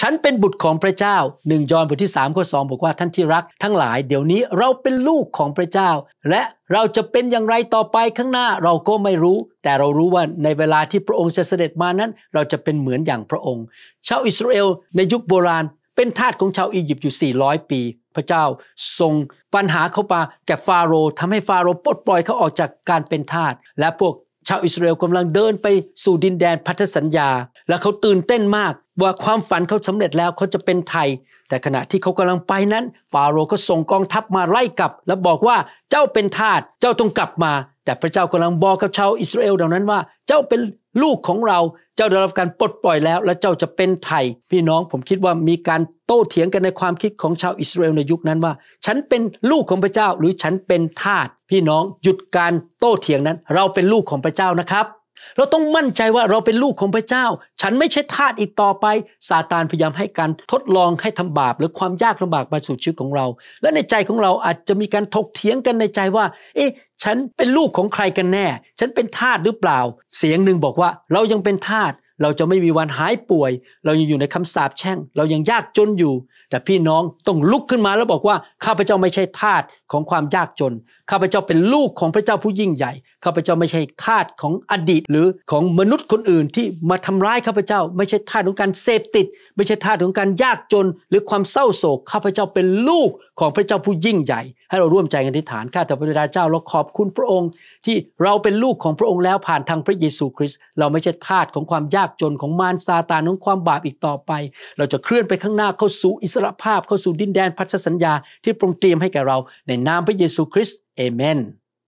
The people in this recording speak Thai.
ฉันเป็นบุตรของพระเจ้าหนึ่งยอห์นบทที่3ข้อ2บอกว่าท่านที่รักทั้งหลายเดี๋ยวนี้เราเป็นลูกของพระเจ้า และเราจะเป็นอย่างไรต่อไปข้างหน้าเราก็ไม่รู้ แต่เรารู้ว่าในเวลาที่พระองค์จะเสด็จมานั้น เราจะเป็นเหมือนอย่างพระองค์ชาวอิสราเอลในยุคโบราณ เป็นทาสของชาวอียิปต์อยู่400 ปี พระเจ้าทรงปัญหาเข้ามาแก่ฟาโรห์ทำให้ฟาโรห์ปลดปล่อยเขาออกจากการเป็นทาสและพวกชาวอิสราเอลกำลังเดินไปสู่ดินแดนพันธสัญญา และเขาตื่นเต้นมาก ว่าความฝันเขาสำเร็จแล้วเขาจะเป็นไทย แต่ขณะที่เขากำลังไปนั้นฟาโรห์ก็ส่งกองทัพมาไล่กลับ และบอกว่าเจ้าเป็นทาสเจ้าต้องกลับมา แต่พระเจ้ากำลังบอกกับชาวอิสราเอลเหล่านั้นว่าเจ้าเป็นลูกของเราเจ้าได้รับการปลดปล่อยแล้ว และเจ้าจะเป็นไทยพี่น้องผมคิดว่ามีการโต้เถียงกันในความคิดของชาวอิสราเอลในยุคนั้นว่า ฉันเป็นลูกของพระเจ้าหรือฉันเป็นทาสพี่น้องหยุดการโต้เถียงนั้นเราเป็นลูกของพระเจ้านะครับเราต้องมั่นใจว่าเราเป็นลูกของพระเจ้า ฉันไม่ใช่ทาสอีกต่อไปซาตานพยายามให้การทดลองให้ทำบาปหรือความยากลำบากมาสู่ชีวิตของเรา และในใจของเราอาจจะมีการถกเถียงกันในใจว่า เอ๊ะฉันเป็นลูกของใครกันแน่ ฉันเป็นทาสหรือเปล่า เสียงหนึ่งบอกว่าเรายังเป็นทาสเราจะไม่มีวันหายป่วย เรายังอยู่ในคำสาปแช่งเรายังยากจนอยู่ แต่พี่น้องต้องลุกขึ้นมาแล้วบอกว่า ข้าพเจ้าไม่ใช่ทาสของความยากจน ข้าพเจ้าเป็นลูกของพระเจ้าผู้ยิ่งใหญ่ข้าพเจ้าไม่ใช่ทาสของอดีตหรือของมนุษย์คนอื่นที่มาทำร้ายข้าพเจ้าไม่ใช่ทาสของการเสพติด ไม่ใช่ทาสของการยากจน หรือความเศร้าโศก ข้าพเจ้าเป็นลูกของพระเจ้าผู้ยิ่งใหญ่ให้เราร่วมใจกันอธิษฐานข้าแต่พระบิดาเจ้าเราขอบคุณพระองค์ ที่เราเป็นลูกของพระองค์แล้วผ่านทางพระเยซูคริสต์เราไม่ใช่ทาสของความยากากจนของมารซาตานของความบาปอีกต่อไป เราจะเคลื่อนไปข้างหน้าเข้าสู่อิสรภาพเข้าสู่ดินแดนพันธสัญญาที่พระองค์เตรียมให้แก่เราในนามพระเยซูคริสต์เอเมน